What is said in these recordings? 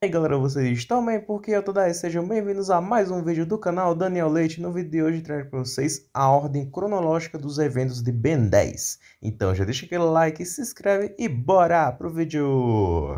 E aí galera, vocês estão bem? Porque eu tô daí, sejam bem-vindos a mais um vídeo do canal Daniel Leite. No vídeo de hoje trago para vocês a ordem cronológica dos eventos de Ben 10. Então já deixa aquele like, se inscreve e bora pro vídeo!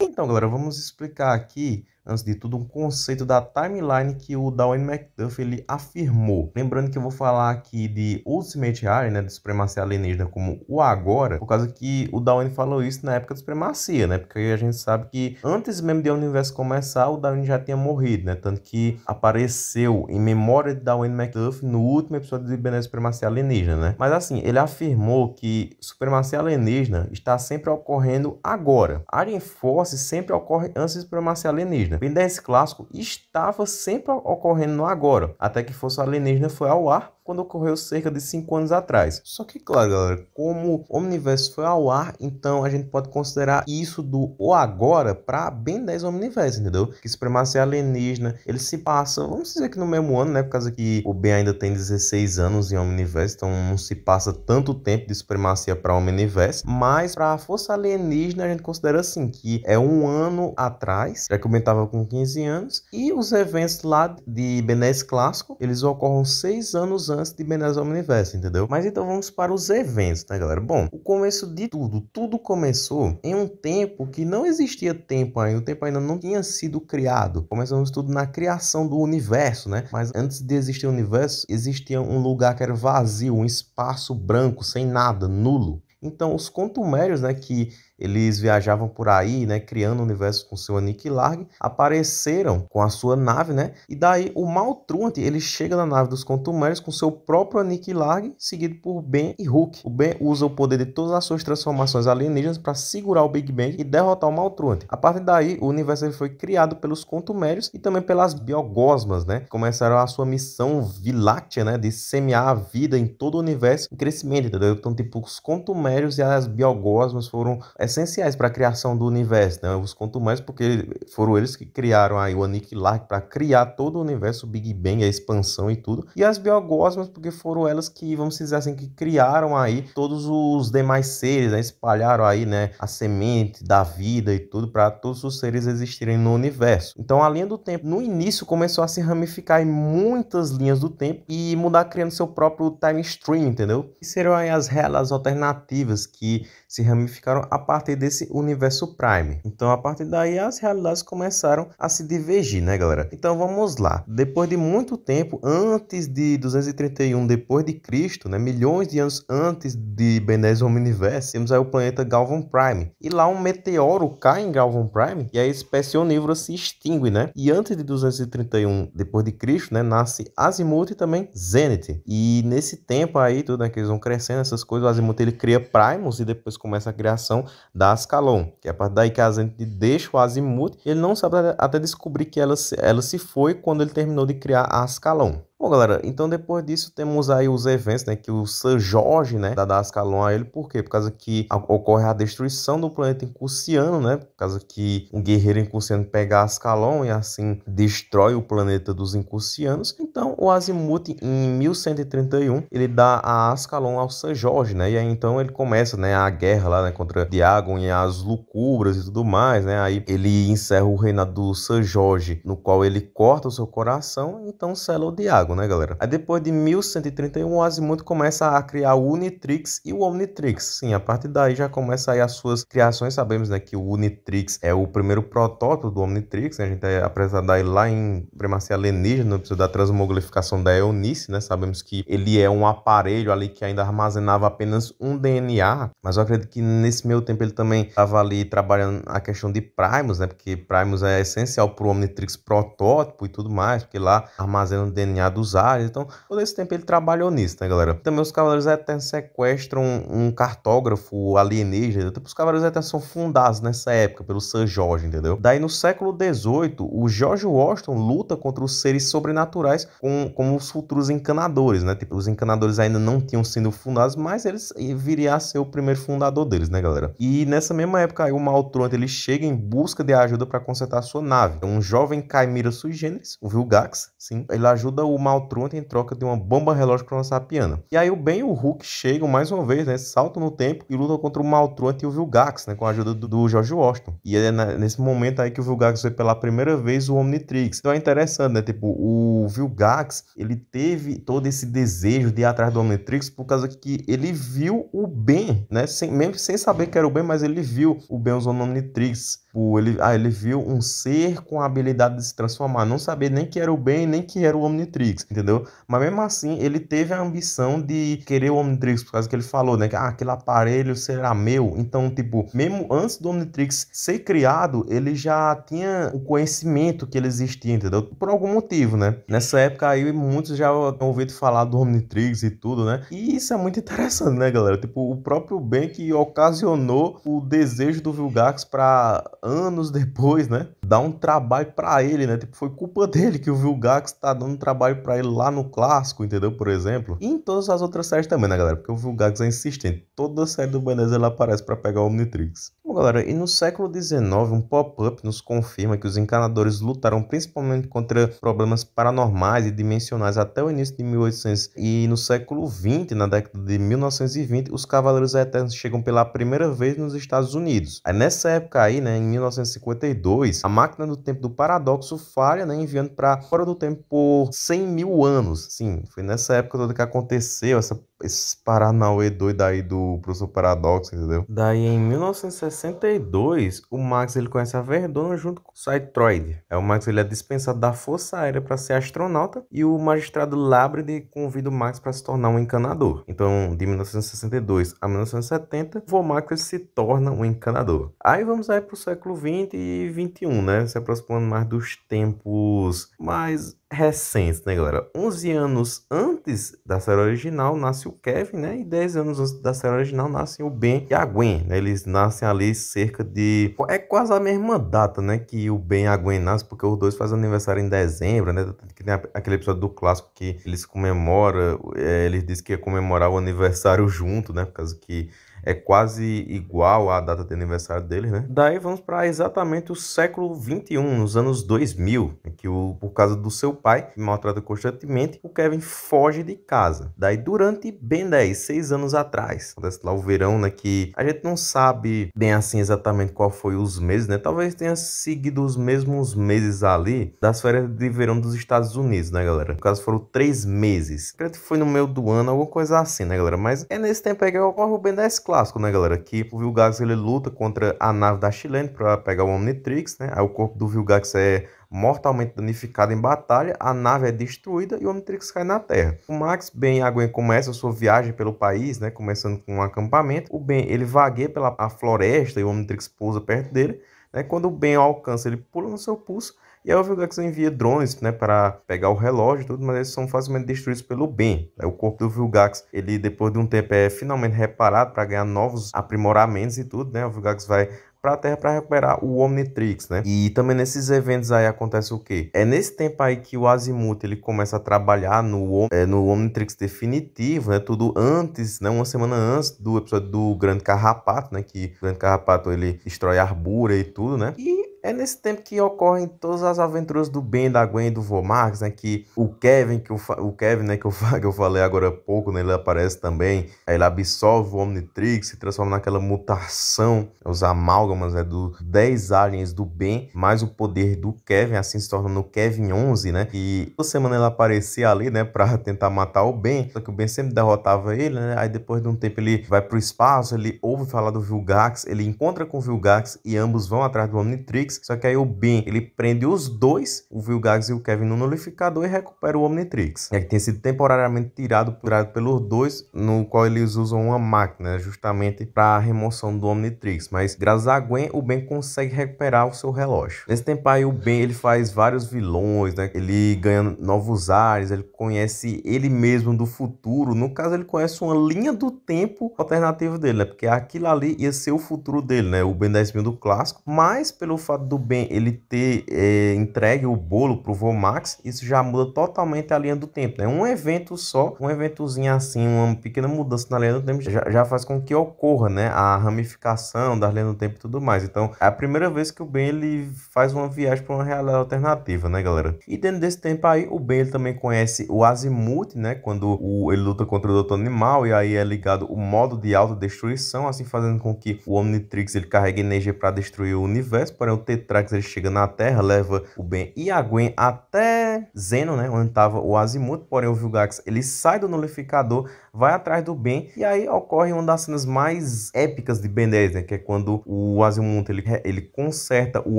Então, galera, vamos explicar aqui antes de tudo, um conceito da timeline que o Darwin McDuff ele afirmou. Lembrando que eu vou falar aqui de Ultimate Harry, né, de Supremacia Alienígena, como o agora, por causa que o Darwin falou isso na época da Supremacia, né, porque a gente sabe que antes mesmo de o universo começar, o Darwin já tinha morrido, né, tanto que apareceu em memória de Darwin McDuff no último episódio de Bené Supremacia Alienígena, né. Mas assim, ele afirmou que Supremacia Alienígena está sempre ocorrendo agora. Alien Force sempre ocorre antes de Supremacia Alienígena alienígena. O BNDES clássico estava sempre ocorrendo no agora, até que fosse alienígena foi ao ar quando ocorreu cerca de 5 anos atrás. Só que, claro, galera, como o Omniverse foi ao ar, então a gente pode considerar isso do o agora para bem 10 Omniverse, entendeu? Que supremacia alienígena, eles se passam, vamos dizer que no mesmo ano, né? Por causa que o Ben ainda tem 16 anos em Omniverse, então não se passa tanto tempo de supremacia para Omniverse, mas para a força alienígena a gente considera assim que é um ano atrás, já que eu estava com 15 anos. E os eventos lá de Benes Clássico, eles ocorrem seis anos antes de Benes Universo entendeu? Mas então vamos para os eventos, tá, galera? Bom, o começo de tudo, tudo começou em um tempo que não existia tempo ainda, o tempo ainda não tinha sido criado. Começamos tudo na criação do universo, né? Mas antes de existir o universo, existia um lugar que era vazio, um espaço branco, sem nada, nulo. Então, os contumérios, né, que eles viajavam por aí, né, criando o universo com seu Larg, apareceram com a sua nave, né? E daí o Maltruant, ele chega na nave dos Contumérios com seu próprio Larg, seguido por Ben e Hulk. O Ben usa o poder de todas as suas transformações alienígenas para segurar o Big Bang e derrotar o Maltruant. A partir daí, o universo foi criado pelos Contumérios e também pelas Biogosmas, né? Começaram a sua missão viláctea, né, de semear a vida em todo o universo em crescimento, entendeu? Então, tipo, os Contumérios e as Biogosmas foram essenciais para a criação do universo, né? conto mais porque foram eles que criaram aí o Lark para criar todo o universo, o Big Bang, a expansão e tudo. E as biogosmas porque foram elas que, vamos dizer assim, que criaram aí todos os demais seres, né? espalharam aí, né, a semente da vida e tudo para todos os seres existirem no universo. Então, a linha do tempo no início começou a se ramificar em muitas linhas do tempo e mudar criando seu próprio time stream, entendeu? E serão aí as relas alternativas que se ramificaram a partir partir desse universo Prime. Então, a partir daí, as realidades começaram a se divergir, né, galera? Então, vamos lá. Depois de muito tempo, antes de 231 depois de Cristo, né, milhões de anos antes de Benezio Omniverse, temos aí o planeta Galvan Prime. E lá um meteoro cai em Galvan Prime e a espécie onívora se extingue, né? E antes de 231 depois de Cristo, né, nasce Azimuth e também Zenith. E nesse tempo aí, tudo né, que eles vão crescendo essas coisas, o Azimuth ele cria Primus e depois começa a criação da Ascalon, que a é partir daí que a gente deixa o azimuth, ele não sabe até descobrir que ela, ela se foi quando ele terminou de criar a Ascalon. Bom, galera, então depois disso temos aí os eventos, né, que o San Jorge, né, dá Ascalon a ele, por quê? Por causa que ocorre a destruição do planeta Incuciano, né, por causa que um guerreiro Incuciano pega Ascalon e assim destrói o planeta dos Incucianos. Então, o Azimuth, em 1131, ele dá a Ascalon ao San Jorge, né, e aí então ele começa, né, a guerra lá, né, contra Diagon e as Lucubras e tudo mais, né, aí ele encerra o reinado do San Jorge, no qual ele corta o seu coração, então sela o Diagon. Dragon, né, galera? Aí depois de 1131, o Asimuth começa a criar o Unitrix e o Omnitrix. Sim, a partir daí já começa aí as suas criações. Sabemos, né, que o Unitrix é o primeiro protótipo do Omnitrix, né? A gente é apresentado aí lá em Premacia Alienígena, no episódio da transmoglificação da Eunice, né? Sabemos que ele é um aparelho ali que ainda armazenava apenas um DNA, mas eu acredito que nesse meio tempo ele também estava ali trabalhando a questão de Primus, né? Porque Primus é essencial para o Omnitrix protótipo e tudo mais, porque lá armazena o DNA do dos ares. Então, todo esse tempo ele trabalhou nisso, né, galera? Também os Cavaleiros Eternos sequestram um cartógrafo alienígena. Tipo, os Cavaleiros Eternos são fundados nessa época pelo San Jorge, entendeu? Daí, no século XVIII, o George Washington luta contra os seres sobrenaturais com, como os futuros encanadores, né? Tipo, os encanadores ainda não tinham sido fundados, mas eles viriam a ser o primeiro fundador deles, né, galera? E nessa mesma época, aí, o Maltronte, ele chega em busca de ajuda para consertar sua nave. Então, um jovem Caimira Sui Generis, o Vilgax, Sim, ele ajuda o Maltronte em troca de uma bomba relógio cronossapiana. E aí o Ben e o Hulk chegam mais uma vez, né? Saltam no tempo e lutam contra o Maltronte e o Vilgax, né? Com a ajuda do, do George Washington. E é nesse momento aí que o Vilgax vê pela primeira vez o Omnitrix. Então é interessante, né? Tipo, o Vilgax, ele teve todo esse desejo de ir atrás do Omnitrix por causa que ele viu o Ben, né? Sem, mesmo sem saber que era o Ben, mas ele viu o Ben usando o Omnitrix. Tipo, ele, ah, ele viu um ser com a habilidade de se transformar, não saber nem que era o bem, nem que era o Omnitrix, entendeu? Mas mesmo assim, ele teve a ambição de querer o Omnitrix, por causa que ele falou, né? Que ah, aquele aparelho será meu. Então, tipo, mesmo antes do Omnitrix ser criado, ele já tinha o conhecimento que ele existia, entendeu? Por algum motivo, né? Nessa época aí, muitos já tinham ouvido falar do Omnitrix e tudo, né? E isso é muito interessante, né, galera? Tipo, o próprio bem que ocasionou o desejo do Vilgax para anos depois, né? Dá um trabalho para ele, né? Tipo, foi culpa dele que o Vilgax tá dando trabalho para ele lá no clássico, entendeu? Por exemplo. E em todas as outras séries também, né, galera? Porque o Vilgax é insistente. Toda série do Bandeira ele aparece para pegar o Omnitrix. Bom, galera, e no século XIX, um pop-up nos confirma que os encanadores lutaram principalmente contra problemas paranormais e dimensionais até o início de 1800 e no século XX, na década de 1920, os Cavaleiros Eternos chegam pela primeira vez nos Estados Unidos. É nessa época aí, né, em 1952, a máquina do tempo do paradoxo falha, né, enviando para fora do tempo por 100 mil anos. Sim, foi nessa época toda que aconteceu essa, esse paranauê doido aí do professor Paradoxo, entendeu? Daí em 1960 62, o Max ele conhece a Verdona junto com o Cytroid. É o Max ele é dispensado da Força Aérea para ser astronauta e o magistrado Labride convida o Max para se tornar um encanador. Então, de 1962 a 1970, o Max se torna um encanador. Aí vamos aí para o século 20 e 21, né? Se aproximando mais dos tempos mais recentes, né, galera? 11 anos antes da série original nasce o Kevin, né? E 10 anos antes da série original nascem o Ben e a Gwen, né? Eles nascem ali cerca de... É quase a mesma data, né? Que o Ben e a Gwen nascem, porque os dois fazem aniversário em dezembro, né? Que tem aquele episódio do clássico que eles comemoram... É, eles dizem que ia comemorar o aniversário junto, né? Por causa que é quase igual à data de aniversário dele, né? Daí vamos para exatamente o século 21, nos anos 2000, que o, por causa do seu pai, que maltrata constantemente, o Kevin foge de casa. Daí durante bem 10, 6 anos atrás, acontece lá o verão, né, que a gente não sabe bem assim exatamente qual foi os meses, né? Talvez tenha seguido os mesmos meses ali das férias de verão dos Estados Unidos, né, galera? No caso foram 3 meses. Acredito que foi no meio do ano, alguma coisa assim, né, galera? Mas é nesse tempo aí que ocorre o Ben 10 clássico, né, galera? Que o Vilgax ele luta contra a nave da Chilene para pegar o Omnitrix, né? Aí o corpo do Vilgax é mortalmente danificado em batalha, a nave é destruída e o Omnitrix cai na Terra. O Max, Ben e a Gwen começam sua viagem pelo país, né, começando com um acampamento. O Ben, ele vagueia pela floresta e o Omnitrix pousa perto dele, né? Quando o Ben alcança, ele pula no seu pulso e é óbvio Vilgax envia drones né, para pegar o relógio e tudo, mas eles são facilmente destruídos pelo Ben. O corpo do Vilgax, ele depois de um tempo é finalmente reparado para ganhar novos aprimoramentos e tudo, né? O Vilgax vai para a Terra para recuperar o Omnitrix, né? E também nesses eventos aí acontece o quê? É nesse tempo aí que o Azimuth ele começa a trabalhar no, é, no Omnitrix definitivo, né? Tudo antes, né? Uma semana antes do episódio do Grande Carrapato, né? Que o Grande Carrapato ele destrói a arbura e tudo, né? E é nesse tempo que ocorrem todas as aventuras do Ben, da Gwen e do Vomax, né? Que o Kevin, que eu, o Kevin, né, que eu, que eu falei agora há pouco, né? Ele aparece também. Aí ele absorve o Omnitrix, se transforma naquela mutação, né, os amálgamas, né? Do 10 aliens do Ben, mais o poder do Kevin, assim se tornando o Kevin 11, né? E toda semana ele aparecia ali, né? Pra tentar matar o Ben. Só que o Ben sempre derrotava ele, né? Aí depois de um tempo ele vai pro espaço, ele ouve falar do Vilgax, ele encontra com o Vilgax e ambos vão atrás do Omnitrix só que aí o Ben ele prende os dois, o Vilgax e o Kevin no nulificador e recupera o Omnitrix. É que tinha sido temporariamente tirado, tirado pelos dois, no qual eles usam uma máquina, justamente para a remoção do Omnitrix, mas graças a Gwen, o Ben consegue recuperar o seu relógio. Nesse tempo aí, o Ben, ele faz vários vilões, né? Ele ganha novos ares, ele conhece ele mesmo do futuro, no caso ele conhece uma linha do tempo alternativa dele, né? Porque aquilo ali ia ser o futuro dele, né? O Ben 10 mil do clássico, mas pelo fato fato do Ben ele ter é, entregue o bolo pro Vô Max isso já muda totalmente a linha do tempo, né? Um evento só, um eventozinho assim, uma pequena mudança na linha do tempo já, já faz com que ocorra, né? A ramificação da linha do tempo e tudo mais. Então, é a primeira vez que o Ben ele faz uma viagem para uma realidade alternativa, né, galera? E dentro desse tempo aí, o Ben ele também conhece o Azimuth, né? Quando o, ele luta contra o Dr. Animal e aí é ligado o modo de autodestruição, assim fazendo com que o Omnitrix ele carregue energia para destruir o universo, porém o Tetrax ele chega na Terra, leva o Ben e a Gwen até Zeno, né, onde estava o Azimuth, porém o Vilgax ele sai do nullificador, vai atrás do Ben e aí ocorre uma das cenas mais épicas de Ben 10, né, que é quando o Azimuth ele, ele conserta o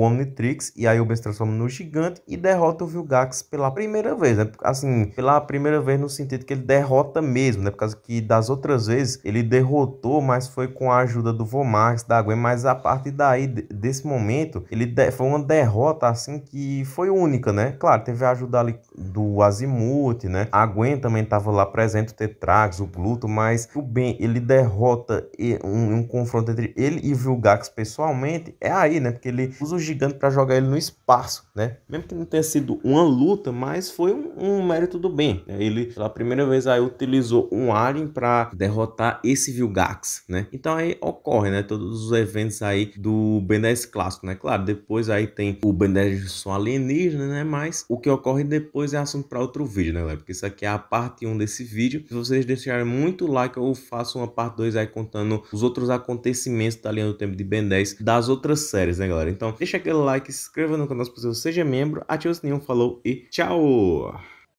Omnitrix e aí o Ben se transforma no gigante e derrota o Vilgax pela primeira vez, né, assim, pela primeira vez no sentido que ele derrota mesmo, né, por causa que das outras vezes ele derrotou, mas foi com a ajuda do Vomax, da Gwen, mas a partir daí, desse momento, ele ele foi uma derrota assim que foi única, né? Claro, teve a ajuda ali do Azimuth, né? A Gwen também estava lá presente, o Tetrax, o Gluto, mas o Ben, ele derrota um, um confronto entre ele e Vilgax pessoalmente, é aí, né? Porque ele usa o gigante para jogar ele no espaço, né? Mesmo que não tenha sido uma luta, mas foi um, um mérito do Ben. Né? Ele, pela primeira vez, aí utilizou um alien para derrotar esse Vilgax, né? Então aí ocorre, né? Todos os eventos aí do Ben 10 clássico, né? Claro, depois aí tem o Benedson alienígena, né? Mas o que ocorre depois é assunto para outro vídeo, né, galera? Porque isso aqui é a parte 1 desse vídeo. Se vocês deixarem muito like, eu faço uma parte 2 aí contando os outros acontecimentos da linha do tempo de Ben 10 das outras séries, né, galera? Então, deixa aquele like, se inscreva no canal se possível, seja membro, ative o sininho, falou e tchau!